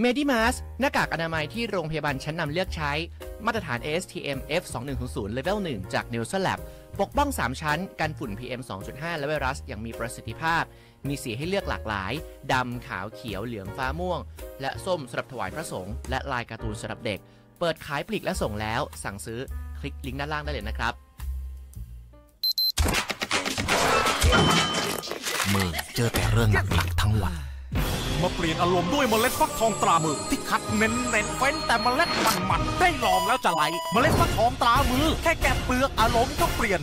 เมดิมาสหน้ากากอนามัยที่โรงพยาบาลชั้นนำเลือกใช้ มาตรฐาน ASTM F2100 Level 1 จาก n e l s o n Lab ปกป้อง3 ชั้น กันฝุ่น PM 2.5 และไวรัสอย่างมีประสิทธิภาพ มีสีให้เลือกหลากหลาย ดำ ขาวเขียวเหลืองฟ้าม่วง และส้มสำหรับถวายพระสงฆ์และลายการ์ตูนสำหรับเด็ก เปิดขายปลีกและส่งแล้ว สั่งซื้อคลิกลิงก์ด้านล่างได้เลยนะครับมือเจอแต่เรื่องหนักๆทั้งวันมาเปลี่ยนอารมณ์ด้วยเมล็ดฟักทองตรามือ ที่คัดเน้นเน้นเฟ้นแต่เมล็ดมันมันได้ลองแล้วจะไหล เมล็ดฟักทองตรามือ แค่แกะเปลือกอารมณ์ก็เปลี่ยน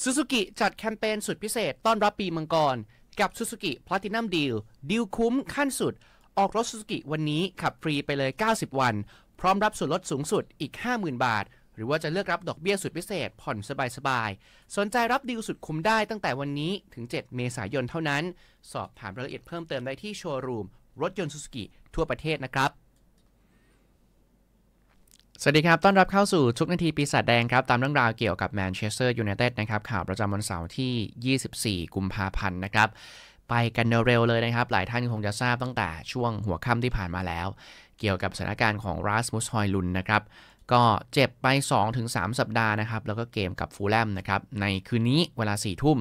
ซูซูกิจัดแคมเปญสุดพิเศษต้อนรับปีมังกร กับซูซูกิพลาตินัมดีลดีลคุ้มขั้นสุด ออกรถซูซูกิวันนี้ขับฟรีไปเลย 90 วัน พร้อมรับส่วนลดสูงสุดอีก 50,000 บาทหรือว่าจะเลือกรับดอกเบี้ยสุดพิเศษผ่อนสบายๆสนใจรับดีลสุดคุ้มได้ตั้งแต่วันนี้ถึง 7 เมษายนเท่านั้น สอบถามรายละเอียดเพิ่มเติมได้ที่โชว์รูม รถยนต์ซูซูกิ ทั่วประเทศนะครับ สวัสดีครับ ต้อนรับเข้าสู่ทุกนาทีปีศาจแดงครับ ตามเรื่องราวเกี่ยวกับแมนเชสเตอร์ยูไนเต็ดนะครับ ข่าวประจำวันเสาร์ที่ 24 กุมภาพันธ์นะครับ ไปกันเร็วเลยนะครับ หลายท่านคงจะทราบตั้งแต่ช่วงหัวค่ำที่ผ่านมาแล้ว เกี่ยวกับสถานการณ์ของราสมุสฮอยลุนนะครับก็เจ็บไป 2-3 สัปดาห์นะครับแล้วก็เกมกับฟูลแลมนะครับในคืนนี้เวลา 4 ทุ่ม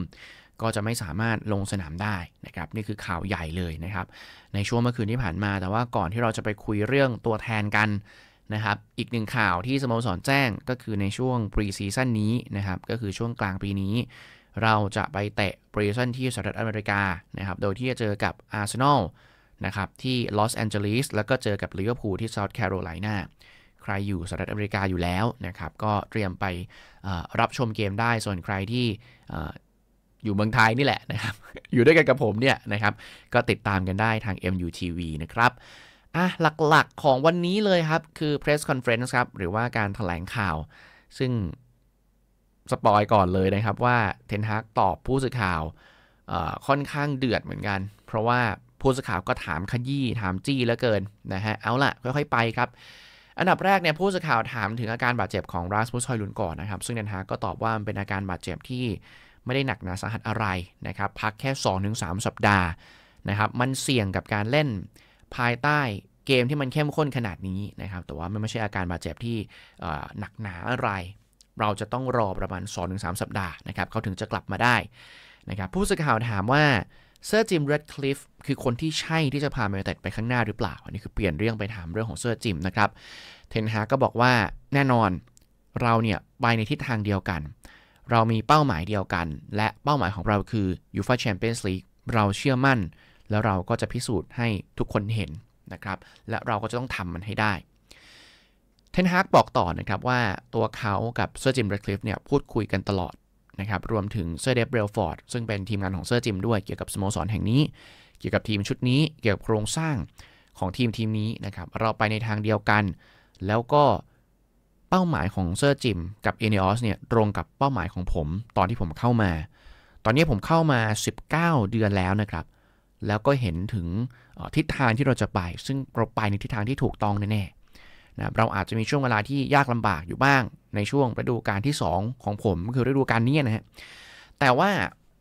ก็จะไม่สามารถลงสนามได้นะครับนี่คือข่าวใหญ่เลยนะครับในช่วงเมื่อคืนที่ผ่านมาแต่ว่าก่อนที่เราจะไปคุยเรื่องตัวแทนกันนะครับอีกหนึ่งข่าวที่สโมสรแจ้งก็คือในช่วงปรีซีซั่นนี้นะครับก็คือช่วงกลางปีนี้เราจะไปเตะปรีซั่นที่สหรัฐอเมริกานะครับโดยที่จะเจอกับอาร์เซนอลนะครับที่ลอสแอนเจลิสแล้วก็เจอกับลิเวอร์พูลที่เซาท์แคโรไลนาใครอยู่สหรัฐอเมริกาอยู่แล้วนะครับ ก็เตรียมไปรับชมเกมได้ส่วนใครที่อยู่เมืองไทยนี่แหละนะครับ อยู่ด้วยกันกับผมเนี่ยนะครับ ก็ติดตามกันได้ทาง MUTV นะครับอ่ะหลักๆของวันนี้เลยครับคือ press conference ครับ หรือว่าการถแถลงข่าว ซึ่งสปอยก่อนเลยนะครับว่าเทนฮากตอบผู้สื่อข่าวค่อนข้างเดือดเหมือนกันเพราะว่าผู้สื่อข่าวก็ถามขยี้ถามจี้แล้วเกินนะฮะเอาล่ะค่อย ๆไปครับอันดับแรกเนี่ยผู้สื่อข่าวถามถึงอาการบาดเจ็บของราสมุสฮอยลุนก่อนนะครับ ซึ่งเดนฮาก็ตอบว่ามันเป็นอาการบาดเจ็บที่ไม่ได้หนักหนาสาหัสอะไรนะครับพักแค่ 2-3 สัปดาห์นะครับมันเสี่ยงกับการเล่นภายใต้เกมที่มันเข้มข้นขนาดนี้นะครับ แต่ว่ามันไม่ใช่อาการบาดเจ็บที่หนักหนาอะไร เราจะต้องรอประมาณ 2-3 สัปดาห์นะครับเขาถึงจะกลับมาได้นะครับผู้สื่อข่าวถามว่าเซอร์จิมเรดคลิฟคือคนที่ใช่ที่จะพาแมนยูเต็ดไปข้างหน้าหรือเปล่า อันนี้คือเปลี่ยนเรื่องไปถามเรื่องของเซอร์จิมนะครับ เทนฮาก็บอกว่าแน่นอนเราเนี่ย ไปในทิศทางเดียวกัน เรามีเป้าหมายเดียวกัน และเป้าหมายของเราคือยูฟาแชมเปี้ยนส์ลีก เราเชื่อมั่น แล้วเราก็จะพิสูจน์ให้ทุกคนเห็นนะครับ และเราก็จะต้องทำมันให้ได้ เทนฮากบอกต่อนะครับว่าตัวเขากับเซอร์จิมเรดคลิฟเนี่ยพูดคุยกันตลอดนะครับรวมถึงเซอร์เดฟเรลฟอร์ดซึ่งเป็นทีมงานของเซอร์จิมด้วยเกี่ยวกับสโมสรแห่งนี้เกี่ยวกับทีมชุดนี้เกี่ยวกับโครงสร้างของทีมทีมนี้นะครับ เราไปในทางเดียวกัน แล้วก็เป้าหมายของเซอร์จิมกับเอเนอสเนี่ยตรงกับเป้าหมายของผม ตอนที่ผมเข้ามา ตอนนี้ผมเข้ามา 19 เดือนแล้วนะครับ แล้วก็เห็นถึงทิศทางที่เราจะไป ซึ่งเราไปในทิศทางที่ถูกต้องแน่นะเราอาจจะมีช่วงเวลาที่ยากลำบากอยู่บ้าง ในช่วงฤดูการที่ 2 ของผมคือฤดูการนี้นะฮะแต่ว่า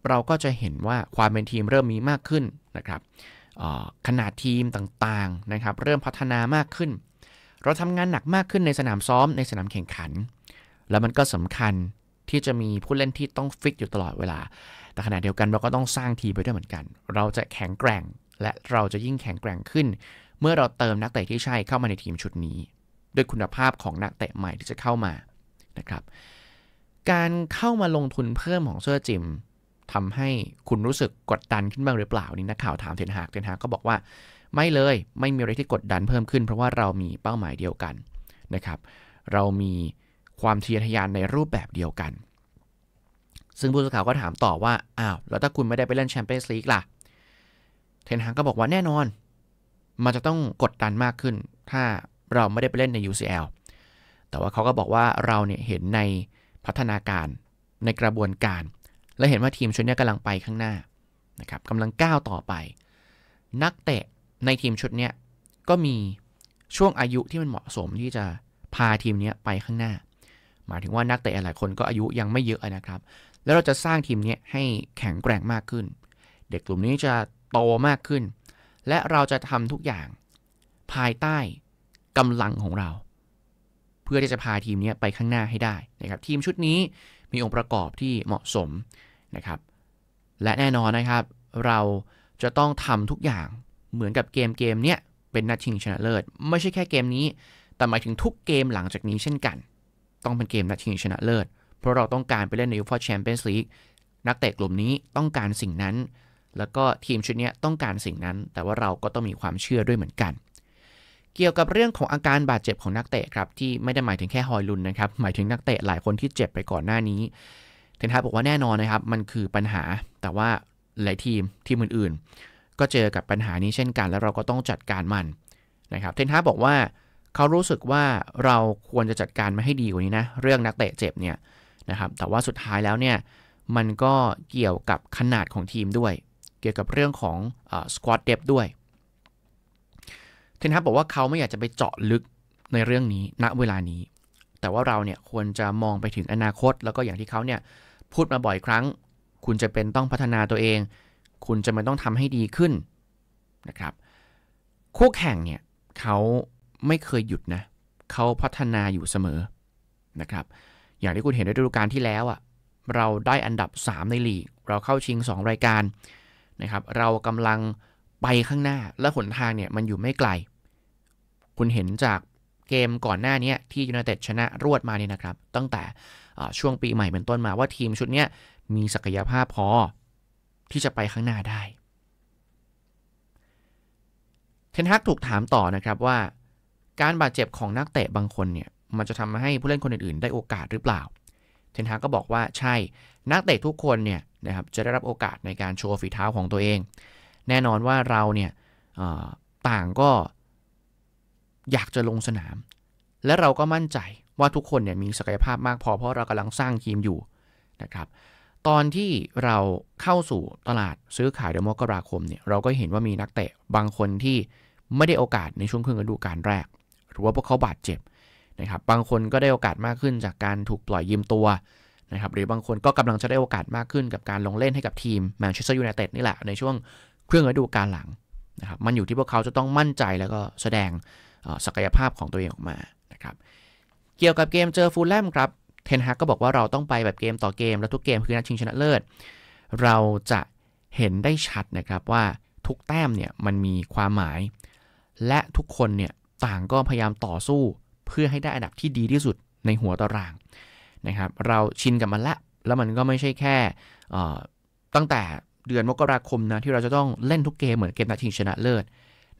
เราก็จะเห็นว่าความเป็นทีมเริ่มมีมากขึ้นนะครับขนาดทีมต่างๆนะครับ เริ่มพัฒนามากขึ้น เราทำงานหนักมากขึ้นในสนามซ้อมในสนามแข่งขัน แล้วมันก็สำคัญที่จะมีผู้เล่นที่ต้องฟิตอยู่ตลอดเวลา แต่ขณะเดียวกันเราก็ต้องสร้างทีมไปด้วยเหมือนกัน เราจะแข็งแกร่งและเราจะยิ่งแข็งแกร่งขึ้น เมื่อเราเติมนักเตะที่ใช่เข้ามาในทีมชุดนี้ด้วยคุณภาพของนักเตะใหม่ที่จะเข้ามานะครับ การเข้ามาลงทุนเพิ่มของเซอร์จิมทำให้คุณรู้สึกกดดันขึ้นบ้างหรือเปล่านี่นักข่าวถามเทนฮากเทนฮากก็บอกว่า ไม่เลยไม่มีอะไรที่กดดันเพิ่มขึ้นเพราะว่าเรามีเป้าหมายเดียวกันนะครับ เรามีความเทียทยานในรูปแบบเดียวกัน ซึ่งผู้สื่อข่าวก็ถามต่อว่าอ้าวแล้วถ้าคุณไม่ได้ไปเล่นแชมเปี้ยนส์ลีกล่ะเทนฮากก็บอกว่าแน่นอน มันจะต้องกดดันมากขึ้นถ้าเราไม่ได้ไปเล่นใน UCL แต่ว่าเขาก็บอกว่าเราเนี่ยเห็นในพัฒนาการในกระบวนการ และเห็นว่าทีมชุดนี้กำลังไปข้างหน้านะครับกำลังก้าวต่อไป นักเตะในทีมชุดนี้ก็มีช่วงอายุที่มันเหมาะสมที่จะพาทีมนี้ไปข้างหน้าหมายถึงว่านักเตะหลายคนก็อายุยังไม่เยอะนะครับ แล้วเราจะสร้างทีมนี้ให้แข็งแกร่งมากขึ้น เด็กกลุ่มนี้จะโตมากขึ้น และเราจะทำทุกอย่างภายใต้กำลังของเรา เพื่อที่จะพาทีมนี้ไปข้างหน้าให้ได้นะครับทีมชุดนี้มีองค์ประกอบที่เหมาะสมนะครับและแน่นอนนะครับเราจะต้องทำทุกอย่างเหมือนกับเกมเกมเนี้ยเป็นนัดชิงชนะเลิศ ไม่ใช่แค่เกมนี้ แต่หมายถึงทุกเกมหลังจากนี้เช่นกัน ต้องเป็นเกมนัดชิงชนะเลิศ เพราะเราต้องการไปเล่นในยูฟ่าแชมเปี้ยนส์ลีกนักเตะกลุ่มนี้ต้องการสิ่งนั้น แล้วก็ทีมชุดนี้ต้องการสิ่งนั้นแต่ว่าเราก็ต้องมีความเชื่อด้วยเหมือนกันเกี่ยวกับเรื่องของอาการบาดเจ็บของนักเตะ ครับ ที่ไม่ได้หมายถึงแค่ฮอยลุนนะครับหมายถึงนักเตะหลายคนที่เจ็บไปก่อนหน้านี้ เทนฮาบอกว่าแน่นอนนะครับ มันคือปัญหาแต่ว่าหลายทีมทีมอื่นๆก็เจอกับปัญหานี้เช่นกัน แล้วเราก็ต้องจัดการมันนะครับ เทนฮาบอกว่าเขารู้สึกว่าเราควรจะจัดการมาให้ดีกว่านี้นะเรื่องนักเตะเจ็บเนี่ยนะครับแต่ว่าสุดท้ายแล้วเนี่ยมันก็เกี่ยวกับขนาดของทีมด้วย เกี่ยวกับเรื่องของสควอตเด็บด้วยเทนฮับบอกว่าเขาไม่อยากจะไปเจาะลึกในเรื่องนี้ณเวลานี้ แต่ว่าเราเนี่ยควรจะมองไปถึงอนาคต แล้วก็อย่างที่เขาเนี่ยพูดมาบ่อยครั้ง คุณจะเป็นต้องพัฒนาตัวเอง คุณจะมันต้องทำให้ดีขึ้นนะครับคู่แข่งเนี่ยเขาไม่เคยหยุดนะเขาพัฒนาอยู่เสมอนะครับอย่างที่คุณเห็นในฤดูกาลที่แล้วอะ่ะเราได้อันดับ 3 ในลีกเราเข้าชิง 2 รายการนะครับเรากำลังไปข้างหน้าและหนทางเนี่ยมันอยู่ไม่ไกล คุณเห็นจากเกมก่อนหน้านี้ที่ยูไนเต็ดชนะรวดมาเนี่ยนะครับ ตั้งแต่ช่วงปีใหม่เป็นต้นมาว่าทีมชุดนี้มีศักยภาพพอที่จะไปข้างหน้าได้ เทนฮักถูกถามต่อนะครับว่า การบาดเจ็บของนักเตะบางคนเนี่ยมันจะทำให้ผู้เล่นคนอื่นๆได้โอกาสหรือเปล่า เทนฮักก็บอกว่าใช่นักเตะทุกคนเนี่ยนะครับจะได้รับโอกาสในการโชว์ฝีเท้าของตัวเองแน่นอนว่าเราเนี่ยต่างก็อยากจะลงสนาม และเราก็มั่นใจว่าทุกคนเนี่ยมีศักยภาพมากพอเพราะเรากำลังสร้างทีมอยู่นะครับตอนที่เราเข้าสู่ตลาดซื้อขายเดือนมกราคมเนี่ยเราก็เห็นว่ามีนักเตะบางคนที่ไม่ได้โอกาสในช่วงครึ่งฤดูกาลแรก หรือว่าพวกเขาบาดเจ็บนะครับบางคนก็ได้โอกาสมากขึ้นจากการถูกปล่อยยืมตัวนะครับหรือบางคนก็กำลังจะได้โอกาสมากขึ้นกับการลงเล่นให้กับทีมแมนเชสเตอร์ยูไนเต็ดนี่แหละในช่วงเครื่องฤดูกาลหลังนะครับมันอยู่ที่พวกเขาจะต้องมั่นใจแล้วก็แสดงศักยภาพของตัวเองออกมานะครับเกี่ยวกับเกมเจอฟูลแลมครับเทนฮากก็บอกว่าเราต้องไปแบบเกมต่อเกมและทุกเกมคือนัดชิงชนะเลิศเราจะเห็นได้ชัดนะครับว่าทุกแต้มเนี่ยมันมีความหมาย และทุกคนเนี่ยต่างก็พยายามต่อสู้เพื่อให้ได้อันดับที่ดีที่สุดในหัวตารางนะครับ เราชินกับมันละแล้วมันก็ไม่ใช่แค่ตั้งแต่เดือนมกราคมนะที่เราจะต้องเล่นทุกเกมเหมือนเกมนัดชิงชนะเลิศ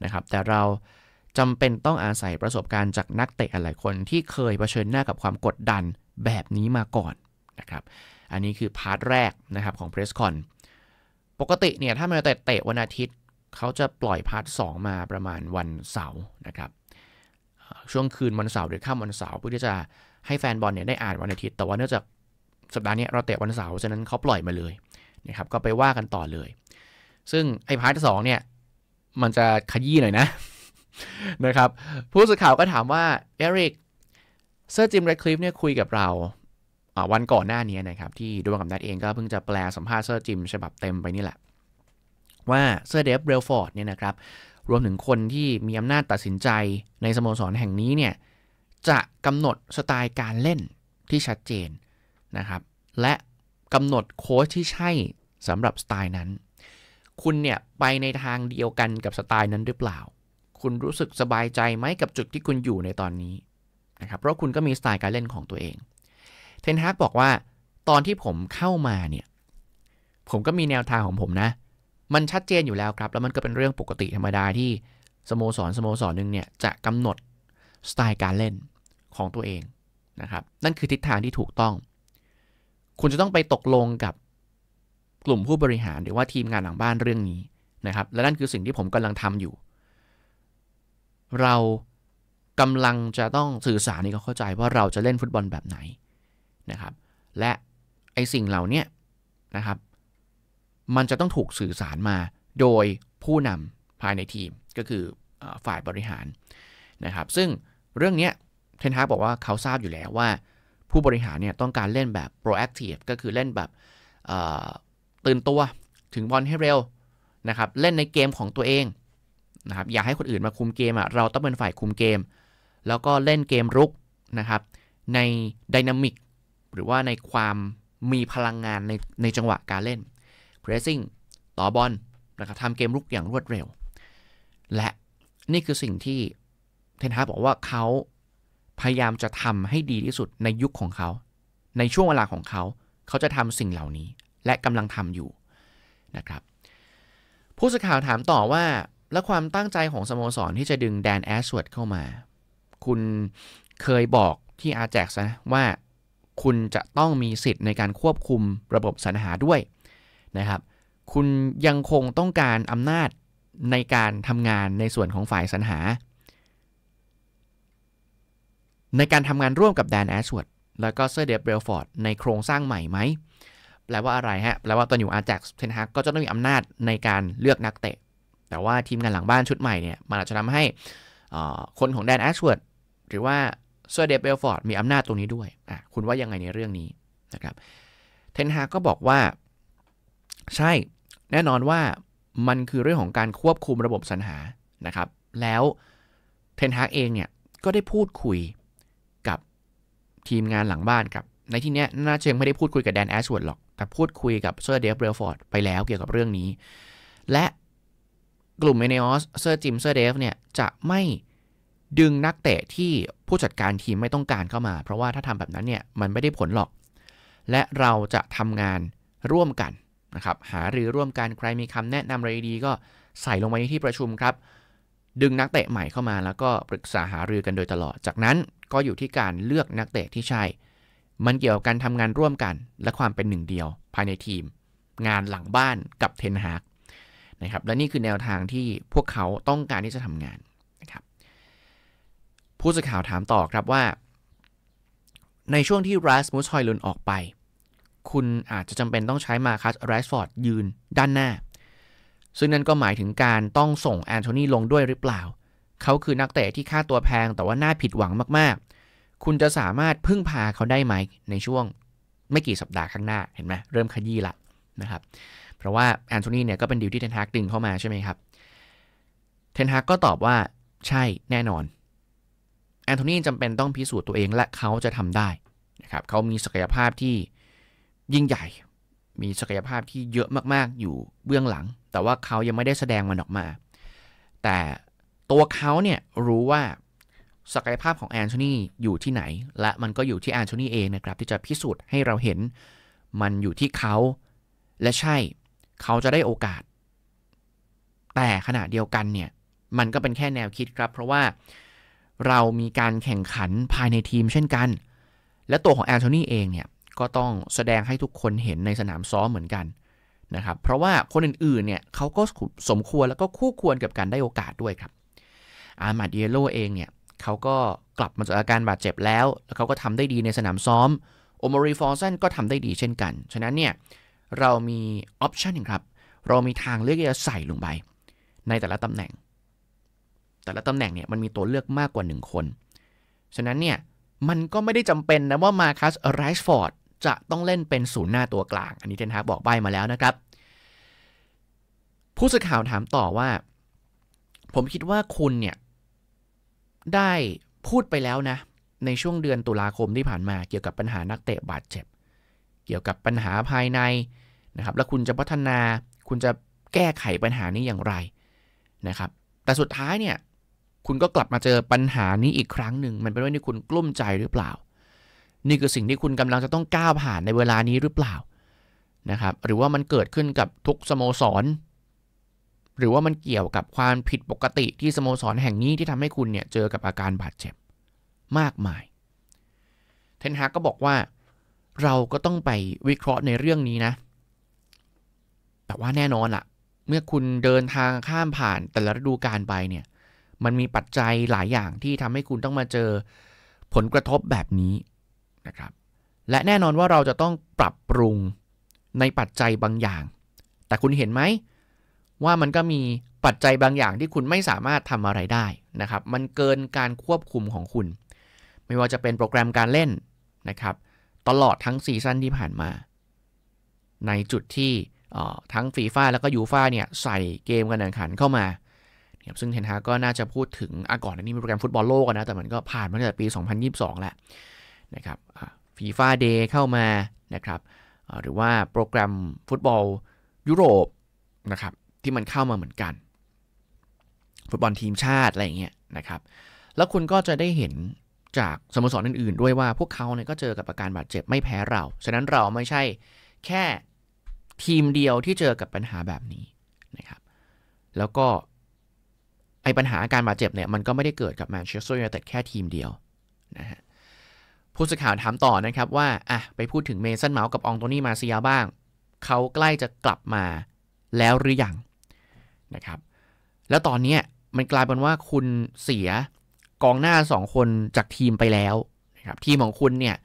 นะครับแต่เราจำเป็นต้องอาศัยประสบการณ์จากนักเตะหลายคนที่เคยเผชิญหน้ากับความกดดันแบบนี้มาก่อนนะครับอันนี้คือพาร์ทแรกนะครับของเพรสคอนปกติเนี่ยถ้ามาเตะเตะวันอาทิตย์เขาจะปล่อยพาร์ทสมาประมาณวันเสาร์นะครับช่วงคืนวันเสาร์หรือค่ำวันเสาร์เพื่อที่จะให้แฟนบอลเนี่ยได้อ่านวันอาทิตย์ แต่ว่าเนื่องจากสัปดาห์นี้เราเตะวันเสาร์ฉะนั้นเขาปล่อยมาเลยนะครับ ก็ไปว่ากันต่อเลย ซึ่งไอ้พาร์ทสองเนี่ย มันจะขยี้หน่อยนะ นะครับ ผู้สื่อข่าวก็ถามว่าเอริกเซอร์จิมเรดคลิฟเนี่ยคุยกับเราวันก่อนหน้านี้นะครับ ที่ดวงกับนัดเองก็เพิ่งจะแปลสัมภาษณ์เซอร์จิมฉบับเต็มไปนี่แหละ ว่า เซอร์เดฟเบลฟอร์ดเนี่ยนะครับ รวมถึงคนที่มีอำนาจตัดสินใจในสโมสรแห่งนี้เนี่ยจะกำหนดสไตล์การเล่นที่ชัดเจนนะครับ และกำหนดโค้ชที่ใช่สำหรับสไตล์นั้น คุณเนี่ย ไปในทางเดียวกันกับสไตล์นั้นหรือเปล่า คุณรู้สึกสบายใจไหม กับจุดที่คุณอยู่ในตอนนี้นะครับ เพราะคุณก็มีสไตล์การเล่นของตัวเอง เทนฮากบอกว่าตอนที่ผมเข้ามาเนี่ย ผมก็มีแนวทางของผมนะ มันชัดเจนอยู่แล้วครับ แล้วมันก็เป็นเรื่องปกติธรรมดาที่สโมสรสโมสรหนึ่งเนี่ยจะกำหนดสไตล์การเล่นของตัวเองนะครับนั่นคือทิศทางที่ถูกต้องคุณจะต้องไปตกลงกับกลุ่มผู้บริหารหรือว่าทีมงานหลังบ้านเรื่องนี้นะครับ และนั่นคือสิ่งที่ผมกำลังทำอยู่ เรากำลังจะต้องสื่อสารให้เขาเข้าใจว่าเราจะเล่นฟุตบอลแบบไหนนะครับ และไอสิ่งเหล่านี้นะครับมันจะต้องถูกสื่อสารมาโดยผู้นำภายในทีมก็คือฝ่ายบริหารนะครับ ซึ่งเรื่องนี้เทนฮาบอกว่าเขาทราบอยู่แล้วว่าผู้บริหารเนี่ยต้องการเล่นแบบ proactive ก็คือเล่นแบบตื่นตัวถึงบอลให้เร็ว นะครับ เล่นในเกมของตัวเอง นะครับ อย่าให้คนอื่นมาคุมเกมอ่ะ เราต้องเป็นฝ่ายคุมเกม แล้วก็เล่นเกมรุกนะครับ ในดินามิกหรือว่าในความมีพลังงานในในจังหวะการเล่น pressing ต่อบอลนะครับทำเกมรุกอย่างรวดเร็ว และนี่คือสิ่งที่เทนฮาบอกว่าเขาพยายามจะทำให้ดีที่สุดในยุคของเขา ในช่วงเวลาของเขา เขาจะทำสิ่งเหล่านี้ และกำลังทำอยู่นะครับ ผู้สื่อข่าวถามต่อว่า และความตั้งใจของสโมสรที่จะดึงแดนแอสเวิร์ดเข้ามา คุณเคยบอกที่อาแจกนะว่าคุณจะต้องมีสิทธิ์ในการควบคุมระบบสรรหาด้วยนะครับ คุณยังคงต้องการอำนาจในการทำงานในส่วนของฝ่ายสรรหาในการทำงานร่วมกับแดนแอชวดแล้วก็เซอร์เดฟเบลฟอร์ดในโครงสร้างใหม่ไหมแปลว่าอะไรฮะแปลว่าตอนอยู่อาจากเทนฮากก็จะต้องมีอำนาจในการเลือกนักเตะ แต่ว่าทีมงานหลังบ้านชุดใหม่เนี่ยมันอาจจะทำให้คนของแดนแอชวดหรือว่าเซอร์เดฟเบลฟอร์ดมีอำนาจตรงนี้ด้วยอ่ะคุณว่ายังไงในเรื่องนี้นะครับเทนฮากก็บอกว่า ใช่แน่นอนว่ามันคือเรื่องของการควบคุมระบบสัญหานะครับ แล้วเทนฮากเองเนี่ยก็ได้พูดคุยทีมงานหลังบ้านครับในที่นี้น่าเชิงไม่ได้พูดคุยกับแดนแอสวอร์ดหรอก แต่พูดคุยกับเซอร์เดฟเบลฟอร์ดไปแล้วเกี่ยวกับเรื่องนี้ และกลุ่มเมเนอสเซอร์จิมเซอร์เดฟเนี่ยจะไม่ดึงนักเตะที่ผู้จัดการทีมไม่ต้องการเข้ามา เพราะว่าถ้าทำแบบนั้นเนี่ย มันไม่ได้ผลหรอก และเราจะทำงานร่วมกันนะครับ หารือร่วมกันใครมีคำแนะนำอะไรดีก็ใส่ลงไปในที่ประชุมครับ ดึงนักเตะใหม่เข้ามา แล้วก็ปรึกษาหารือกันโดยตลอดจากนั้นก็อยู่ที่การเลือกนักเตะที่ใช่ มันเกี่ยวกับการทำงานร่วมกันและความเป็นหนึ่งเดียว ภายในทีม งานหลังบ้านกับเทนฮากนะครับและนี่คือแนวทางที่พวกเขาต้องการที่จะทำงาน นะครับ ผู้สื่อข่าวถามต่อครับว่า ในช่วงที่รัสมุสฮอยลุนออกไป คุณอาจจะจำเป็นต้องใช้มาคัสไรส์ฟอร์ดยืนด้านหน้า ซึ่งนั่นก็หมายถึงการต้องส่งแอนโทนีลงด้วยหรือเปล่าเขาคือนักเตะที่ค่าตัวแพง แต่ว่าน่าผิดหวังมากๆ คุณจะสามารถพึ่งพาเขาได้ไหม ในช่วงไม่กี่สัปดาห์ข้างหน้าเห็นไหมเริ่มขยี้ละนะครับ เพราะว่าแอนโทนีเนี่ยก็เป็นดิวที่เทนฮากดึงเข้ามาใช่ไหมครับ เทนฮากก็ตอบว่าใช่แน่นอนแอนโทนีจำเป็นต้องพิสูจน์ตัวเองและเขาจะทำได้นะครับเขามีศักยภาพที่ยิ่งใหญ่ มีศักยภาพที่เยอะมากๆ อยู่เบื้องหลัง แต่ว่าเขายังไม่ได้แสดงมันออกมา แต่ตัวเขาเนี่ยรู้ว่าศักยภาพของแอนโทนีอยู่ที่ไหน และมันก็อยู่ที่แอนโทนีเองนะครับที่จะพิสูจน์ให้เราเห็นมันอยู่ที่เขา และใช่เขาจะได้โอกาส แต่ขณะเดียวกันเนี่ยมันก็เป็นแค่แนวคิดครับ เพราะว่าเรามีการแข่งขันภายในทีมเช่นกัน และตัวของแอนโทนีเองเนี่ยก็ต้องแสดงให้ทุกคนเห็นในสนามซ้อมเหมือนกันนะครับเพราะว่าคนอื่นๆเนี่ยเขาก็สมควรแล้วก็คู่ควรกับการได้โอกาสด้วยครับอาร์มาดเยโลเองเนี่ยเขาก็กลับมาจากอาการบาดเจ็บแล้ว แล้วเขาก็ทำได้ดีในสนามซ้อมโอมารีฟอร์ซันก็ทำได้ดีเช่นกัน ฉะนั้นเนี่ย เรามีออปชันครับ เรามีทางเลือกที่จะใส่ลงไป ในแต่ละตำแหน่ง แต่ละตำแหน่งเนี่ย มันมีตัวเลือกมากกว่า 1 คน ฉะนั้นเนี่ย มันก็ไม่ได้จำเป็นนะ ว่ามาคัสไรส์ฟอร์ดจะต้องเล่นเป็นศูนย์หน้าตัวกลางอันนี้เทนฮาบอกใบมาแล้วนะครับ ผู้สื่อข่าวถามต่อว่า ผมคิดว่าคุณเนี่ยได้พูดไปแล้วนะในช่วงเดือนตุลาคมที่ผ่านมาเกี่ยวกับปัญหานักเตะบาดเจ็บเกี่ยวกับปัญหาภายในนะครับแล้วคุณจะพัฒนา คุณจะแก้ไขปัญหานี้อย่างไรนะครับแต่สุดท้ายเนี่ยคุณก็กลับมาเจอปัญหานี้อีกครั้งหนึ่งมันเป็นเรื่องที่คุณกลุ้มใจหรือเปล่า นี่คือสิ่งที่คุณกำลังจะต้องก้าวผ่านในเวลานี้หรือเปล่านะครับหรือว่ามันเกิดขึ้นกับทุกสโมสรหรือว่ามันเกี่ยวกับความผิดปกติที่สโมสรแห่งนี้ที่ทำให้คุณเนี่ยเจอกับอาการบาดเจ็บ มากมาย เทนฮาก็บอกว่า เราก็ต้องไปวิเคราะห์ในเรื่องนี้นะ แต่ว่าแน่นอนละ่ะเมื่อคุณเดินทางข้ามผ่านแต่ละฤดูกาลไปเนี่ยมันมีปัจจัยหลายอย่างที่ทำให้คุณต้องมาเจอผลกระทบแบบนี้นะครับ และแน่นอนว่าเราจะต้องปรับปรุงในปัจจัยบางอย่าง แต่คุณเห็นไหมว่ามันก็มีปัจจัยบางอย่างที่คุณไม่สามารถทำอะไรได้นะครับ มันเกินการควบคุมของคุณ ไม่ว่าจะเป็นโปรแกรมการเล่นนะครับ ตลอดทั้งซีซั่นที่ผ่านมา ในจุดที่ทั้งฟีฟ่าแล้วก็ยูฟ่าเนี่ยใส่เกมกัรแข่งขันเข้ามาซึ่งเทนฮาก็น่าจะพูดถึงอก่อนนี้มีโปรแกรมฟุตบอลโลกนะแต่มันก็ผ่านมาตั้งแต่ปี 2022 แล้วนะครับฟีฟ่าเดย์เข้ามานะครับหรือว่าโปรแกรมฟุตบอล ยุโรปนะครับที่มันเข้ามาเหมือนกันฟุตบอลทีมชาติอะไรเงี้ยนะครับ แล้วคุณก็จะได้เห็นจากสโมสรออื่น ๆ ด้วยว่าพวกเขาเนี่ยก็เจอกับอาการบาดเจ็บไม่แพ้เราฉะนั้นเราไม่ใช่แค่ทีมเดียวที่เจอกับปัญหาแบบนี้นะครับแล้วก็ไอ้ปัญหาอาการบาดเจ็บเนี่ยมันก็ไม่ได้เกิดกับแมนเชสเตอร์ยูไนเต็ดแค่ทีมเดียวนะฮะผู้สื่อข่าวถามต่อนะครับว่าอ่ะไปพูดถึงเมสันเมาส์กับองโตนี่มาเซียบ้าง เขาใกล้จะกลับมาแล้วหรือยังนะครับแล้วตอนนี้มันกลายเป็นว่าคุณเสียกองหน้าสองคนจากทีมไปแล้วนะครับทีมของคุณเนี่ย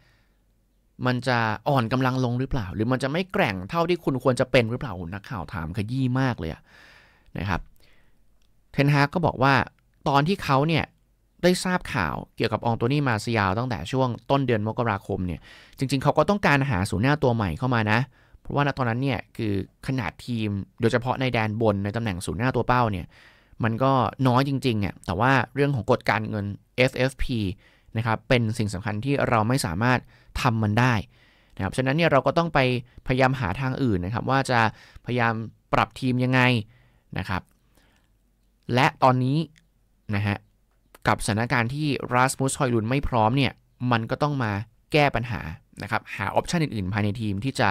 มันจะอ่อนกำลังลงหรือเปล่า หรือมันจะไม่แกร่งเท่าที่คุณควรจะเป็นหรือเปล่านักข่าวถามขยี้มากเลยนะครับเทนฮากก็บอกว่าตอนที่เขาเนี่ยได้ทราบข่าวเกี่ยวกับองตัวนี้มาซียาวตั้งแต่ช่วงต้นเดือนมกราคมเนี่ยจริงๆเขาก็ต้องการหาศูนย์หน้าตัวใหม่เข้ามานะเราะว่าณตอนนั้นเนี่ยคือขนาดทีม โดยเฉพาะในแดนบนในตำแหน่งศูนย์หน้าตัวเป้าเนี่ยมันก็น้อยจริงๆอ่ะแต่ว่าเรื่องของกฎการเงิน FFP นะครับเป็นสิ่งสำคัญที่เราไม่สามารถทำมันได้นะครับฉะนั้นเนี่ยเราก็ต้องไปพยายามหาทางอื่นนะครับว่าจะพยายามปรับทีมยังไงนะครับ และตอนนี้นะฮะกับสถานการณ์ที่รัสมุสคอยลุนไม่พร้อมเนี่ยมันก็ต้องมาแก้ปัญหานะครับหาออปชันอื่นๆภายในทีมที่จะ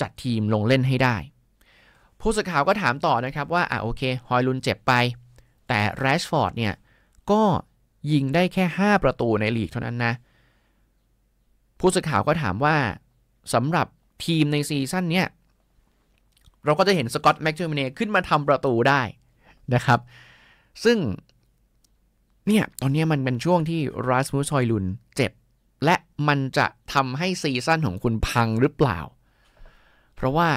จัดทีมลงเล่นให้ได้ ผู้สื่อข่าวก็ถามต่อนะครับว่า อ่ะโอเค ฮอยลุนเจ็บไป แต่แรชฟอร์ดเนี่ย ก็ยิงได้แค่ 5 ประตูในลีกเท่านั้นนะ ผู้สื่อข่าวก็ถามว่า สำหรับทีมในซีซั่นเนี้ยเราก็จะเห็นสกอตแม็กจ์มิเน่ขึ้นมาทำประตูได้นะครับ ซึ่ง เนี่ย ตอนนี้มันเป็นช่วงที่รัสมูสฮอยลุนเจ็บ และมันจะทำให้ซีซั่นของคุณพังหรือเปล่าพราะว่า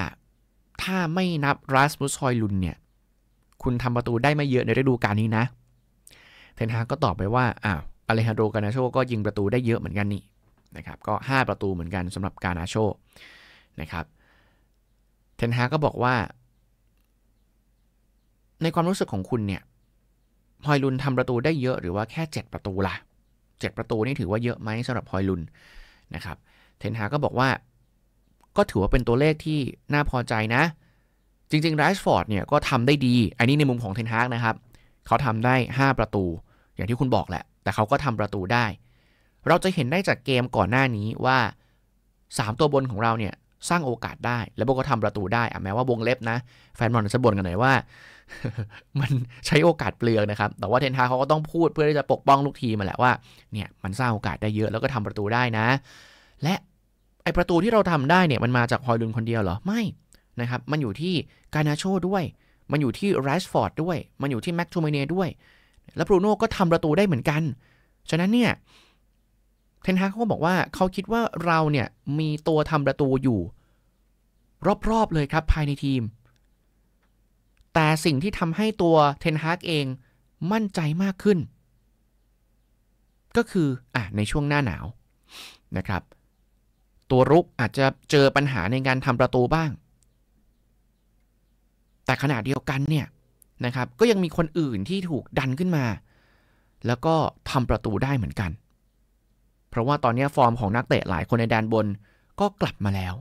ถ้าไม่นับรัสมุสฮอยลุนเนี่ยคุณทำประตูได้ไม่เยอะในฤดูกาลนี้นะเทนฮากก็ตอบไปว่าอ้าวอเลฮานโดกานาโชก็ยิงประตูได้เยอะเหมือนกันนี่นะครับก็ 5 ประตูเหมือนกันสำหรับกานาโชนะครับเทนฮาก็บอกว่า ในความรู้สึกของคุณเนี่ยฮอยลุนทำประตูได้เยอะหรือว่าแค่ 7 ประตูละ่ะ7ประตูนี่ถือว่าเยอะไหมสำหรับฮอยลุนนะครับเทนฮาก็บอกว่าก็ถือว่าเป็นตัวเลขที่น่าพอใจนะ จริงๆไรส์ฟอร์ดเนี่ยก็ทำได้ดี อันนี้ในมุมของเทนฮากนะครับ เขาทำได้ 5 ประตู อย่างที่คุณบอกแหละ แต่เขาก็ทำประตูได้ เราจะเห็นได้จากเกมก่อนหน้านี้ว่า 3 ตัวบนของเราเนี่ยสร้างโอกาสได้ แล้วพวกก็ทำประตูได้อะแม้ว่าวงเล็บนะ แฟนบอลจะบ่นกันหน่อยว่ามันใช้โอกาสเปลืองนะครับแต่ว่าเทนฮาเขาก็ต้องพูดเพื่อที่จะปกป้องลูกทีมมาแหละว่าเนี่ยมันสร้างโอกาสได้เยอะแล้วก็ทำประตูได้นะ และไอประตูที่เราทำได้เนี่ยมันมาจากฮอยลุนคนเดียวเหรอ ไม่นะครับ มันอยู่ที่กานาโชด้วย มันอยู่ที่ไรส์ฟอร์ดด้วย มันอยู่ที่แม็กทูเมเนด้วย แล้วบรูโน่ก็ทำประตูได้เหมือนกัน ฉะนั้นเนี่ยเทนฮากเขาก็บอกว่าเขาคิดว่าเราเนี่ยมีตัวทำประตูอยู่ รอบๆ เลยครับภายในทีม แต่สิ่งที่ทำให้ตัวเทนฮากเองมั่นใจมากขึ้นก็คืออ่ะในช่วงหน้าหนาวนะครับตัวรุกอาจจะเจอปัญหาในการทำประตูบ้าง แต่ขณะเดียวกันเนี่ยนะครับก็ยังมีคนอื่นที่ถูกดันขึ้นมา แล้วก็ทำประตูได้เหมือนกัน เพราะว่าตอนนี้ฟอร์มของนักเตะหลายคนในแดนบนก็กลับมาแล้ว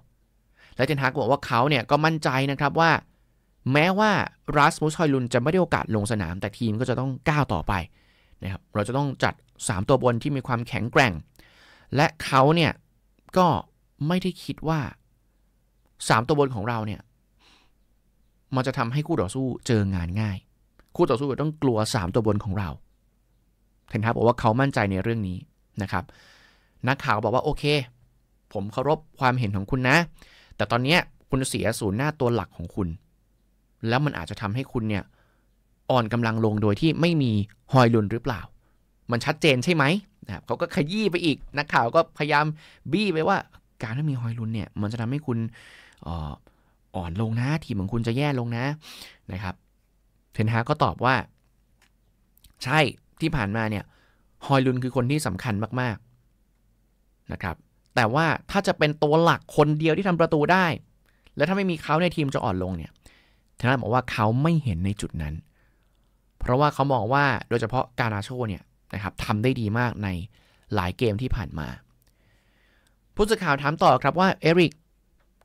และเจนฮากบอกว่าเขาเนี่ยก็มั่นใจนะครับว่า แม้ว่ารัสมุสฮอยลุนจะไม่ได้โอกาสลงสนาม แต่ทีมก็จะต้องก้าวต่อไปนะครับเราจะต้องจัด 3 ตัวบนที่มีความแข็งแกร่ง และเขาเนี่ยก็ไม่ได้คิดว่าสามตัวบนของเราเนี่ย มันจะทำให้คู่ต่อสู้เจองานง่าย คู่ต่อสู้ต้องกลัวสามตัวบนของเราเทนฮาบอกว่าเขามั่นใจในเรื่องนี้นะครับ นักข่าวบอกว่าโอเค ผมเคารพความเห็นของคุณนะ แต่ตอนนี้คุณเสียศูนย์หน้าตัวหลักของคุณ แล้วมันอาจจะทำให้คุณเนี่ย อ่อนกำลังลงโดยที่ไม่มีหอยลุนหรือเปล่า มันชัดเจนใช่ไหมนะครับเขาก็ขยี้ไปอีก นักข่าวก็พยายามบี้ไปว่าการที่มีฮอยลุนเนี่ยมันจะทำให้คุณอ่อนลงนะทีมของคุณจะแย่ลงนะนะครับเทนฮาก็ตอบว่า ใช่ที่ผ่านมาเนี่ยฮอยลุนคือคนที่สำคัญมาก ๆนะครับ แต่ว่าถ้าจะเป็นตัวหลักคนเดียวที่ทำประตูได้ และถ้าไม่มีเขาในทีมจะอ่อนลงเนี่ยเทนฮาบอกว่าเขาไม่เห็นในจุดนั้น เพราะว่าเขามองว่าโดยเฉพาะการาโชเนี่ยนะครับทำได้ดีมากในหลายเกมที่ผ่านมาผู้สื่อข่าวถามต่อครับว่าเอริก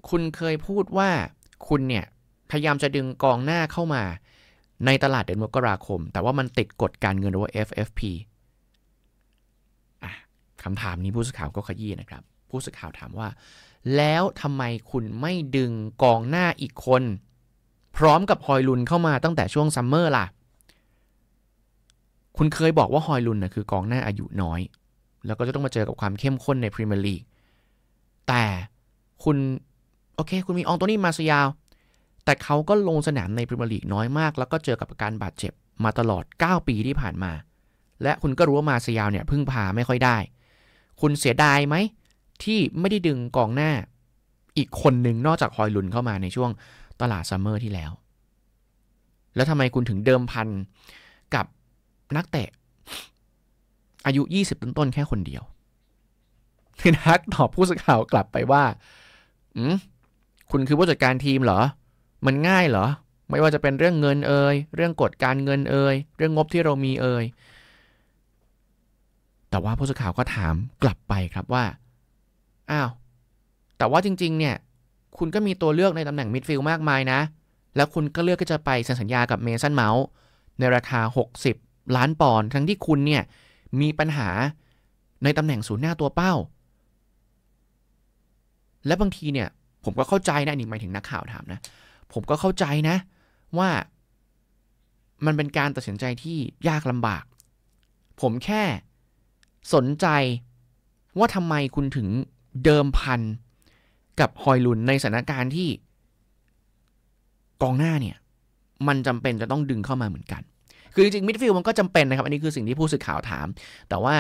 คุณเคยพูดว่าคุณเนี่ยพยายามจะดึงกองหน้าเข้ามาในตลาดเดือนมกราคม แต่ว่ามันติดกฎการเงินหรือว่า FFP คำถามนี้ผู้สื่อข่าวก็ขยี้นะครับผู้สื่อข่าวถามว่า แล้วทำไมคุณไม่ดึงกองหน้าอีกคน พร้อมกับฮอยลุนเข้ามาตั้งแต่ช่วงซัมเมอร์ล่ะ คุณเคยบอกว่าฮอยลุนนะคือกองหน้าอายุน้อย แล้วก็จะต้องมาเจอกับความเข้มข้นในพรีเมียร์ลีกแต่คุณ โอเคคุณมีอองตัวนี้มาสยาว แต่เขาก็ลงสนามในพรีเมียร์ลีกน้อยมาก แล้วก็เจอกับการบาดเจ็บมาตลอด 9 ปีที่ผ่านมา และคุณก็รู้ว่ามาสยาวเนี่ยพึ่งพาไม่ค่อยได้ คุณเสียดายไหม ที่ไม่ได้ดึงกองหน้า อีกคนหนึ่งนอกจากฮอยลุนเข้ามาในช่วงตลาดซัมเมอร์ที่แล้ว แล้วทำไมคุณถึงเดิมพันกับนักเตะอายุ20ต้นๆแค่คนเดียวเทนฮักตอบผู้สื่อข่าวกลับไปว่า อืมคุณคือผู้จัดการทีมเหรอ มันง่ายเหรอ ไม่ว่าจะเป็นเรื่องเงินเอ่ย เรื่องกฎการเงินเอ่ย เรื่องงบที่เรามีเอ่ย แต่ว่าผู้สื่อข่าวก็ถามกลับไปครับว่า อ้าว แต่ว่าจริง ๆ เนี่ย คุณก็มีตัวเลือกในตำแหน่งมิดฟิลด์มากมายนะ แล้วคุณก็เลือกที่จะไปเซ็นสัญญากับเมสันเมาส์ ในราคา 60 ล้านปอนด์ ทั้งที่คุณเนี่ยมีปัญหาในตำแหน่งศูนย์หน้าตัวเป้าและบางทีเนี่ย ผมก็เข้าใจนะนี่หมายถึงนักข่าวถามนะผมก็เข้าใจนะ ว่ามันเป็นการตัดสินใจที่ยากลำบาก ผมแค่สนใจว่าทำไมคุณถึงเดิมพัน กับฮอยลุนในสถานการณ์ที่กองหน้าเนี่ย มันจำเป็นจะต้องดึงเข้ามาเหมือนกัน คือจริงมิดฟิลด์มันก็จำเป็นนะครับ อันนี้คือสิ่งที่ผู้สื่อข่าวถาม แต่ว่า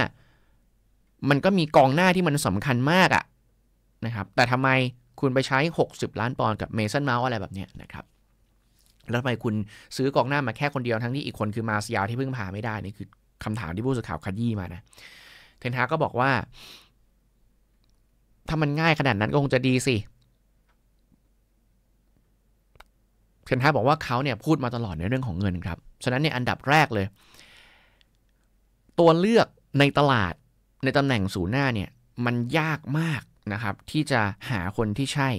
มันก็มีกองหน้าที่มันสำคัญมากอะนะครับ แต่ทำไมคุณไปใช้ 60 ล้านปอนด์กับเมสันเมาส์อะไรแบบเนี้ยนะครับ แล้วทำไมคุณซื้อกองหน้ามาแค่คนเดียวทั้งที่อีกคนคือมาสยาที่เพิ่งผ่าไม่ได้ นี่คือคำถามที่ผู้สื่อข่าวขยี้มานะเทนฮาก็บอกว่าถ้ามันง่ายขนาดนั้นก็คงจะดีสิเทนฮาบอกว่าเขาเนี่ยพูดมาตลอดในเรื่องของเงินครับ ฉะนั้นเนี่ยอันดับแรกเลย ตัวเลือกในตลาดในตำแหน่งศูนย์หน้าเนี่ยมันยากมากนะครับที่จะหาคนที่ใช่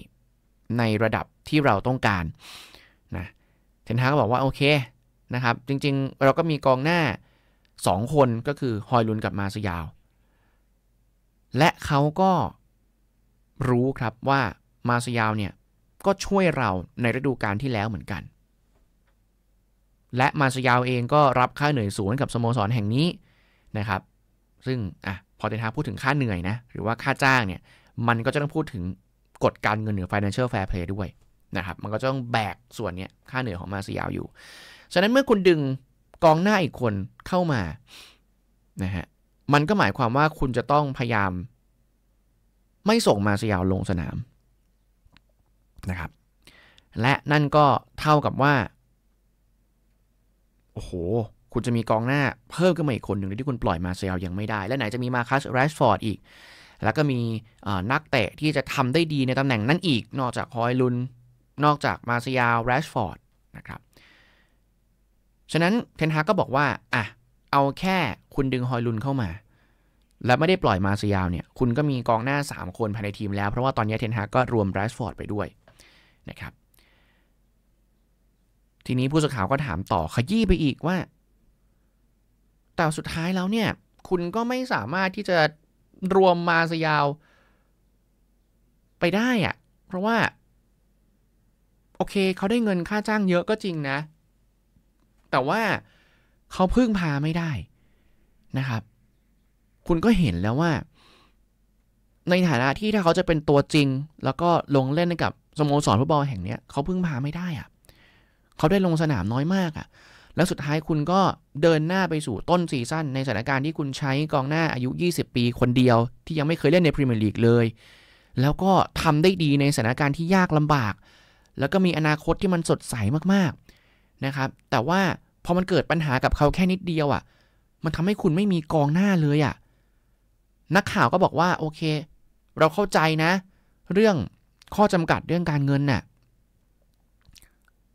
ในระดับที่เราต้องการนะเทนฮาก็บอกว่า โอเคนะครับจริงๆเราก็มีกองหน้า2คนก็คือฮอยลุนกับมาสยาวและเขาก็รู้ครับว่ามาสยาวเนี่ยก็ช่วยเราในฤดูกาลที่แล้วเหมือนกัน และมาสยาวเองก็รับค่าเหนื่อยสูงกับสโมสรแห่งนี้นะครับ ซึ่งอ่ะพอเทนฮาพูดถึงค่าเหนื่อยนะหรือว่าค่าจ้างเนี่ยมันก็จะต้องพูดถึงกฎการเงินเหนือ financial fair play ด้วยนะครับ มันก็จะต้องแบกส่วนนี้ค่าเหนื่อยของมาเซียอยู่ ฉะนั้นเมื่อคุณดึงกองหน้าอีกคนเข้ามานะฮะ มันก็หมายความว่าคุณจะต้องพยายาม ไม่ส่งมาเซียลงสนามนะครับ และนั่นก็เท่ากับว่าโอ้โหคุณจะมีกองหน้าเพิ่มขึ้นมาอีกคนหนึ่งที่คุณปล่อยมาเซียลยังไม่ได้ และไหนจะมีมาคัสแรชฟอร์ดอีกแล้วก็มีนักเตะที่จะทำได้ดีในตำแหน่งนั้นอีก นอกจากฮอยลุนนอกจากมาซียลแรชฟอร์ดนะครับ ฉะนั้นเทนฮาก็บอกว่าอ่ะเอาแค่คุณดึงฮอยลุนเข้ามา แล้วไม่ได้ปล่อยมาซียลเนี่ย คุณก็มีกองหน้า 3 คนภายในทีมแล้วเพราะว่าตอนนี้เทนฮาก็รวมแรชฟอร์ดไปด้วยนะครับ ทีนี้ผู้สื่อข่าวก็ถามต่อขยี้ไปอีกว่า แต่สุดท้ายแล้วเนี่ยคุณก็ไม่สามารถที่จะรวมมาสยาวไปได้อะเพราะว่า โอเคเขาได้เงินค่าจ้างเยอะก็จริงนะ แต่ว่าเขาพึ่งพาไม่ได้นะครับ คุณก็เห็นแล้วว่า ในฐานะที่ถ้าเขาจะเป็นตัวจริง แล้วก็ลงเล่นกับสโมสรฟุตบอลแห่งเนี้ยเขาพึ่งพาไม่ได้อะ่ะเขาได้ลงสนามน้อยมากอะ่ะแล้วสุดท้ายคุณก็เดินหน้าไปสู่ต้นซีซั่นในสถานการณ์ที่คุณใช้กองหน้าอายุ 20 ปีคนเดียว ที่ยังไม่เคยเล่นในพรีเมียร์ลีกเลย แล้วก็ทำได้ดีในสถานการณ์ที่ยากลำบาก แล้วก็มีอนาคตที่มันสดใสมากๆนะครับแต่ว่าพอมันเกิดปัญหากับเขาแค่นิดเดียวอะ่ะมันทำให้คุณไม่มีกองหน้าเลยอะ่ะนักข่าวก็บอกว่า โอเค เราเข้าใจนะ เรื่องข้อจำกัดเรื่องการเงินน่ะ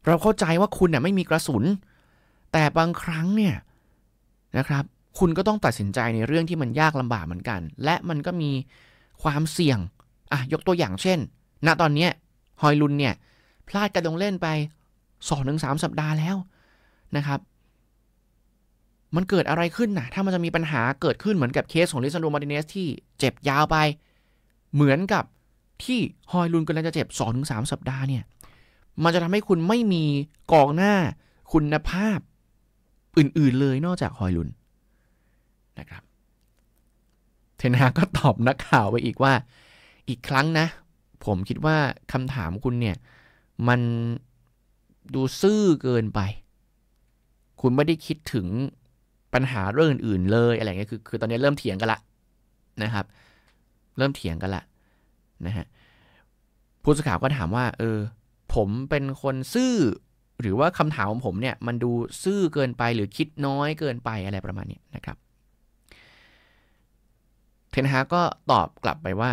เราเข้าใจว่าคุณน่ยไม่มีกระสุนเแต่บางครั้งเนี่ยนะครับ คุณก็ต้องตัดสินใจในเรื่องที่มันยากลำบากเหมือนกัน และมันก็มีความเสี่ยง อ่ะ ยกตัวอย่างเช่น ณ ตอนนี้ฮอยลุนเนี่ย พลาดการลงเล่นไปสองึงสามสัปดาห์แล้วนะครับ มันเกิดอะไรขึ้นนะถ้ามันจะมีปัญหาเกิดขึ้นเหมือนกับเคสของลิซันโดมาร์ติเนสที่เจ็บยาวไป เหมือนกับที่ฮอยลุนกำลังจะเจ็บสองึงสัปดาห์เนี่ย มันจะทำให้คุณไม่มีกองหน้าคุณภาพอื่น ๆ เลยนอกจากฮอยลุนนะครับเทนฮาก็ ตอบนักข่าวไปอีกว่า อีกครั้งนะ ผมคิดว่าคำถามคุณ เนี่ย มันดูซื่อ เกินไป คุณ ไม่ ได้คิดถึงปัญหาเรื่องอื่นๆเลย อะไรเงี้ยคือคือ ตอนนี้เริ่มเถียง กัน ละ นะครับ เริ่มเถียงกัน ละนะฮะผู้สื่อข่าวก็ถามว่าเออผมเป็นคนซื่อหรือว่าคำถามของผมเนี่ยมันดูซื่อเกินไปหรือคิดน้อยเกินไปอะไรประมาณนี้นะครับเทนฮาก็ตอบกลับไปว่า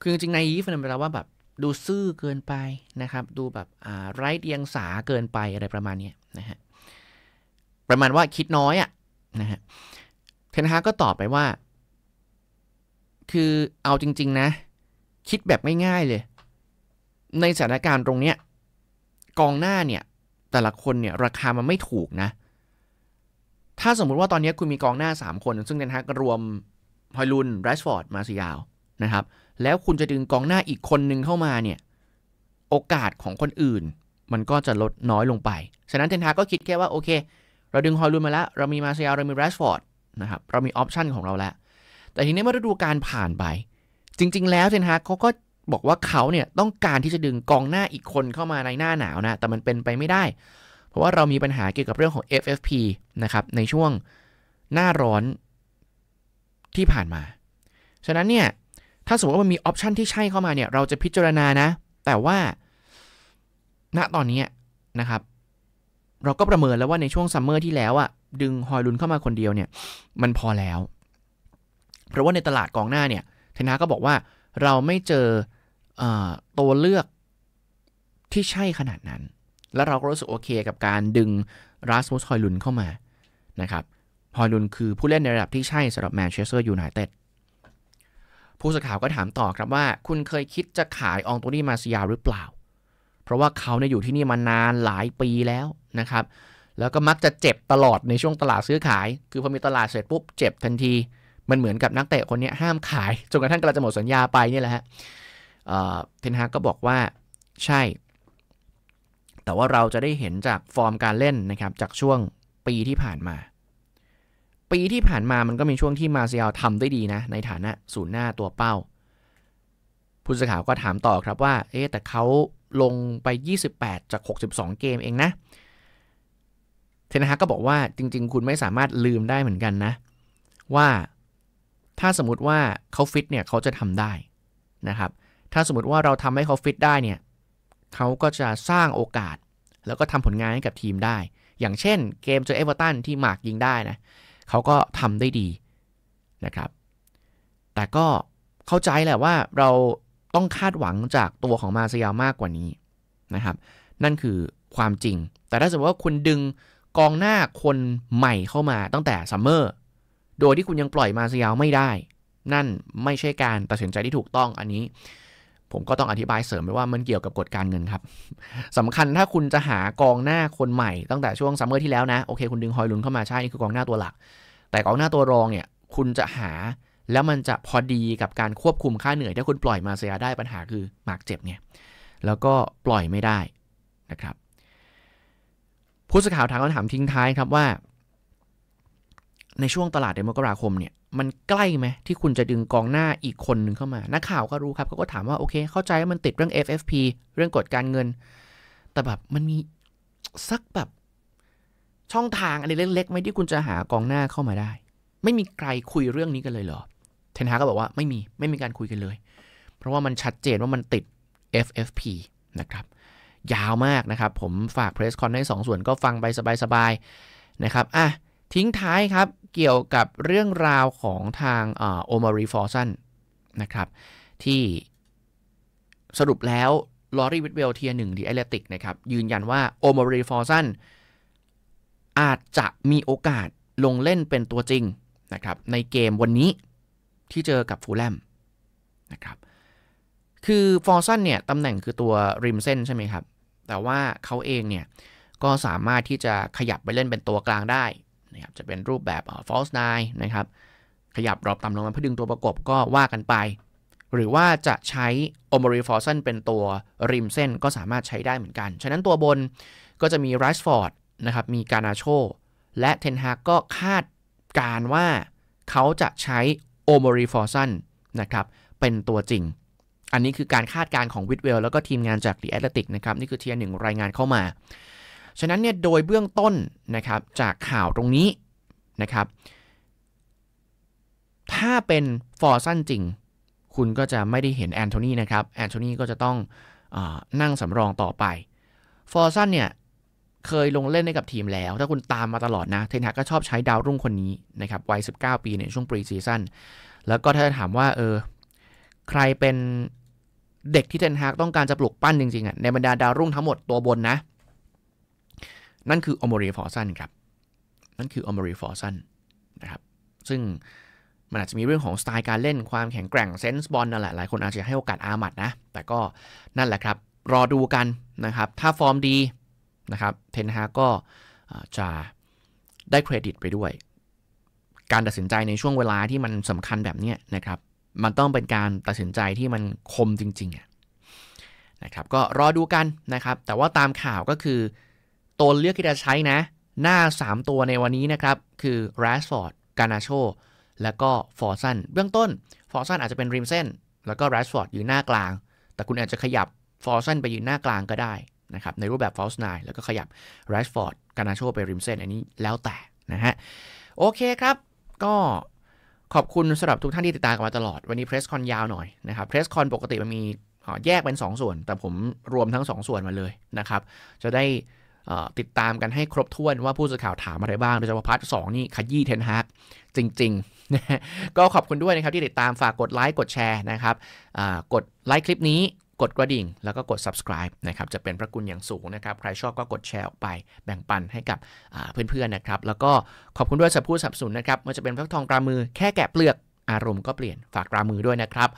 คือจริงในยีฟมันแปลว่าแบบ ดูซื่อเกินไปนะครับ ดูแบบไร้เดียงสาเกินไปอะไรประมาณนี้นะฮะประมาณว่าคิดน้อยอะ่ะนะฮะเทนฮาก็ตอบไปว่า คือเอาจริงๆ นะ คิดแบบง่ายๆเลยในสถานการณ์ตรงเนี้ยกองหน้าเนี่ย แต่ละคนเนี่ย ราคามันไม่ถูกนะ ถ้าสมมุติว่าตอนนี้คุณมีกองหน้า 3 คน ซึ่งเดนฮากรวมฮอยลุนแรชฟอร์ดมาซิยาวนะครับแล้วคุณจะดึงกองหน้าอีกคนนึงเข้ามาเนี่ย โอกาสของคนอื่น มันก็จะลดน้อยลงไป ฉะนั้นเทนฮาก็คิดแค่ว่าโอเค เราดึงฮอยลุนมาแล้ว เรามีมาซิยาวเรามีแรชฟอร์ดนะครับเรามีออปชันของเราแล้ว แต่ทีนี้เมื่อฤดูการผ่านไป จริง ๆ แล้วเทนฮาเขาก็บอกว่าเขาเนี่ยต้องการที่จะดึงกองหน้าอีกคนเข้ามาในหน้าหนาวนะแต่มันเป็นไปไม่ได้ เพราะว่าเรามีปัญหาเกี่ยวกับเรื่องของ FFP นะครับในช่วงหน้าร้อนที่ผ่านมา ฉะนั้นเนี่ยถ้าสมมติว่ามันมีออปชันที่ใช่เข้ามาเนี่ยเราจะพิจารณานะ แต่ว่าณตอนนี้นะครับ เราก็ประเมินแล้วว่าในช่วงซัมเมอร์ที่แล้วอะดึงฮอยลุนเข้ามาคนเดียวเนี่ยมันพอแล้ว เพราะว่าในตลาดกองหน้าเนี่ยเทนาก็บอกว่าเราไม่เจอตัวเลือกที่ใช่ขนาดนั้น แล้วเราก็รู้สึกโอเคกับการดึงรัสมุสฮอยลุนเข้ามานะครับฮอยลุนคือผู้เล่นในระดับที่ใช่สำหรับแมนเชสเตอร์ยูไนเต็ด ผู้สื่อข่าวก็ถามต่อครับว่า คุณเคยคิดจะขายองตุนี่มาซียหรือเปล่า เพราะว่าเขาเนี่ยอยู่ที่นี่มานานหลายปีแล้วนะครับ แล้วก็มักจะเจ็บตลอดในช่วงตลาดซื้อขาย คือพอมีตลาดเสร็จปุ๊บเจ็บทันที มันเหมือนกับนักเตะคนนี้ห้ามขายจนกระทั่งกระจะหมดสัญญาไปนี่แหละฮะเทนฮากก็บอกว่าใช่ แต่ว่าเราจะได้เห็นจากฟอร์มการเล่นนะครับ จากช่วงปีที่ผ่านมา ปีที่ผ่านมามันก็มีช่วงที่มาเซียลทำได้ดีนะ ในฐานะศูนย์หน้าตัวเป้า ผู้สื่อข่าวก็ถามต่อครับว่าเอ๊แต่เขาลงไป 28 จาก 62 เกมเองนะ เทนฮากก็บอกว่าจริงๆ คุณไม่สามารถลืมได้เหมือนกันนะ ว่าถ้าสมมติว่าเขาฟิตเนี่ยเขาจะทำได้นะครับเถ้าสมมติว่าเราทำให้เขาฟิตได้เนี่ยเขาก็จะสร้างโอกาสแล้วก็ทำผลงานให้กับทีมได้ อย่างเช่นเกมเจอเอเวอร์ตันที่หมากยิงได้นะเขาก็ทำได้ดีนะครับ แต่ก็เข้าใจแหละว่าเราต้องคาดหวังจากตัวของมาเซียมากกว่านี้นะครับ นั่นคือความจริง แต่ถ้าสมมติว่าคุณดึงกองหน้าคนใหม่เข้ามาตั้งแต่ซัมเมอร์โดยที่คุณยังปล่อยมาเซียไม่ได้ นั่นไม่ใช่การตัดสินใจที่ถูกต้องอันนี้ผมก็ต้องอธิบายเสริมไปว่ามันเกี่ยวกับกฎการเงินครับสำคัญถ้าคุณจะหากองหน้าคนใหม่ ตั้งแต่ช่วงซัมเมอร์ที่แล้วนะ โอเค คุณดึงฮอยลุนเข้ามาใช่นี่คือกองหน้าตัวหลัก แต่กองหน้าตัวรองเนี่ยคุณจะหาแล้วมันจะพอดีกับการควบคุมค่าเหนื่อย ถ้าคุณปล่อยมาเซียได้ปัญหาคือ หมากเจ็บไงแล้วก็ปล่อยไม่ได้นะครับผู้สื่อข่าวถามคำถามทิ้งท้ายครับว่าในช่วงตลาดเดือนมกราคมเนี่ยมันใกล้ไหมที่คุณจะดึงกองหน้าอีกคนหนึ่งเข้ามา นักข่าวก็รู้ครับเขาก็ถามว่าโอเค เข้าใจว่ามันติดเรื่อง FFP เรื่องกฎการเงิน แต่แบบมันมีสักแบบ ช่องทางอะไรเล็กๆไหมที่คุณจะหากองหน้าเข้ามาได้ ไม่มีใครคุยเรื่องนี้กันเลยเหรอ เทนฮาก็บอกว่าไม่มีไม่มีการคุยกันเลย เพราะว่ามันชัดเจนว่ามันติด FFP นะครับยาวมากนะครับ ผมฝากเพรสคอนให้2งส่วนก็ฟังไปสบายๆนะครับ อ่ะทิ้งท้ายครับเกี่ยวกับเรื่องราวของทางโอมารีฟอร์สันนะครับที่สรุปแล้ว ลอรีวิทเวลเทียหนึ่งดีแอเลติกนะครับ ยืนยันว่า โอมารีฟอร์สัน อาจจะมีโอกาสลงเล่นเป็นตัวจริงนะครับในเกมวันนี้ที่เจอกับฟูลแลมนะครับคือ ฟอร์ซันเนี่ย ตำแหน่งคือตัวริมเส้นใช่ไหมครับ แต่ว่าเขาเองเนี่ย ก็สามารถที่จะขยับไปเล่นเป็นตัวกลางได้นะครับจะเป็นรูปแบบ false nine นะครับ ขยับรอบต่ำลงมาเพื่อดึงตัวประกบก็ว่ากันไป หรือว่าจะใช้ o m o r i f o r s o n เป็นตัวริมเส้นก็สามารถใช้ได้เหมือนกัน ฉะนั้นตัวบนก็จะมี Rice Ford นะครับ มีการาโชและเทนฮากก็คาดการว่าเขาจะใช้ o m o r i f o r s o n นะครับ เป็นตัวจริง อันนี้คือการคาดการ์ของวิดเวลแล้วก็ทีมงานจาก The Athletic นะครับ นี่คือเทียร์หนึ่งรายงานเข้ามาฉะนั้นเนี่ยโดยเบื้องต้นนะครับจากข่าวตรงนี้นะครับถ้าเป็นฟอร์สั้นจริง คุณก็จะไม่ได้เห็นแอนโทนีนะครับแอนโทนีก็จะต้องอนั่งสำรองต่อไปฟอร์สันเนี่ย เคยลงเล่นให้กับทีมแล้ว ถ้าคุณตามมาตลอดนะ เทนฮากก็ชอบใช้ดาวรุ่งคนนี้นะครับวัย19 ปีในช่วงปรีซีซั่นแล้วก็ถ้าถามว่าเออใครเป็นเด็กที่เทนฮากต้องการจะปลุกปั้นจริงๆอ่ะในบรรดาดาวรุ่งทั้งหมดตัวบนนะนั่นคือออมเรียฟอร์ซันครับ นั่นคือออมเรียฟอร์ซันนะครับ ซึ่งมันอาจจะมีเรื่องของสไตล์การเล่น ความแข็งแกร่งเซนส์บอลนั่นแหละ หลายคนอาจจะให้โอกาสอามัดนะ แต่ก็นั่นแหละครับ รอดูกันนะครับ ถ้าฟอร์มดีนะครับ เทนฮาก็จะได้เครดิตไปด้วย การตัดสินใจในช่วงเวลาที่มันสำคัญแบบนี้นะครับ มันต้องเป็นการตัดสินใจที่มันคมจริงๆนะครับ ก็รอดูกันนะครับ แต่ว่าตามข่าวก็คือตัวเลือกที่จะใช้นะหน้า 3 ตัวในวันนี้นะครับ คือ Rashford กานาโชและก็ฟอร์ซันเบื้องต้นฟอร์ซันอาจจะเป็นริมเส้นแล้วก็แรสฟอร์ดยืนหน้ากลาง แต่คุณอาจจะขยับฟอร์ซันไปยืนหน้ากลางก็ได้นะครับ ในรูปแบบฟอลส์ไนแล้วก็ขยับแรชฟอร์ดกานาโชไปริมเส้นอันนี้แล้วแต่นะฮะโอเคครับก็ขอบคุณสำหรับทุกท่านที่ติดตามกันมาตลอดวันนี้เพรสคอนยาวหน่อยนะครับเพรสคอนปกติมันมีแยกเป็น 2 ส่วน แต่ผมรวมทั้ง 2 ส่วนมาเลยนะครับจะได้ติดตามกันให้ครบถ้วนว่าผู้สื่อข่าวถามอะไรบ้างโดยเฉพาะพาร์ทสนี่ขยี้เทนฮากจริงๆ ก็ขอบคุณด้วยนะครับที่ติดตามฝากกดไลค์กดแชร์นะครับกดไลค์คลิปนี้ กดกระดิ่ง แล้วก็กด subscribe นะครับจะเป็นพระคุณอย่างสูงนะครับใครชอบก็กดแชร์ออกไปแบ่งปันให้กับเพื่อนๆนะครับแล้วก็ขอบคุณด้วยสำหรับผู้สับสนุนนะครับมันจะเป็นพระทองปรามือแค่แกะเปลือกอารมณ์ก็เปลี่ยนฝากตรามือด้วยนะครับ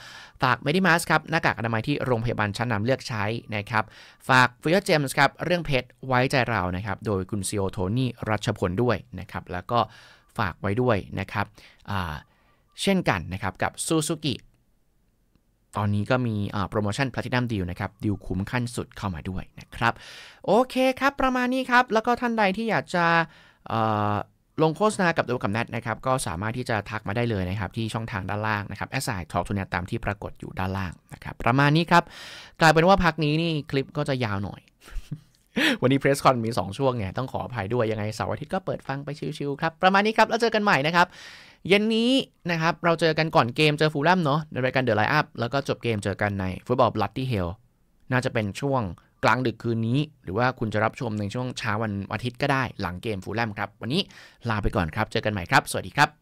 ฝากเมดิมาสครับหน้ากากอนามัยที่โรงพยาบาลชั้นนำเลือกใช้นะครับ ฝากฟิวเจมส์ครับ เรื่องเพชรไว้ใจเรานะครับ โดยคุณซีโอโทนี่รัชพลด้วยนะครับ แล้วก็ฝากไว้ด้วยนะครับ เช่นกันนะครับ กับซูซูกิตอนนี้ก็มีโปรโมชั่น p l a ตินัมดีลนะครับดีลคุ้มขั้นสุดเข้ามาด้วยนะครับ โอเคครับประมาณนี้ครับแล้วก็ท่านใดที่อยากจะลงโฆษณากับตัวกำน็ตนะครับก็สามารถที่จะทักมาได้เลยนะครับที่ช่องทางด้านล่างนะครับแอสไซทอล์กทูเนียตามที่ปรากฏอยู่ด้านล่างนะครับประมาณนี้ครับกลายเป็นว่าพักนี้นี่คลิปก็จะยาวหน่อย วันนี้เพรสคอนมี 2 ช่วงไงต้องขออภัยด้วย ยังไงเสาร์อาทิตย์ก็เปิดฟังไปชิวๆครับ ประมาณนี้ครับ แล้วเจอกันใหม่นะครับเย็นนี้นะครับเราเจอกันก่อนเกมเจอฟูลแลมเนาะในรายการเดอะไลน์อัพแล้วก็จบเกมเจอกันในฟุตบอลบลัดดี้เฮลน่าจะเป็นช่วงกลางดึกคืนนี้หรือว่าคุณจะรับชมในช่วงเช้าวันอาทิตย์ก็ได้ หลังเกมฟูลแลมครับ วันนี้ลาไปก่อนครับ เจอกันใหม่ครับ สวัสดีครับ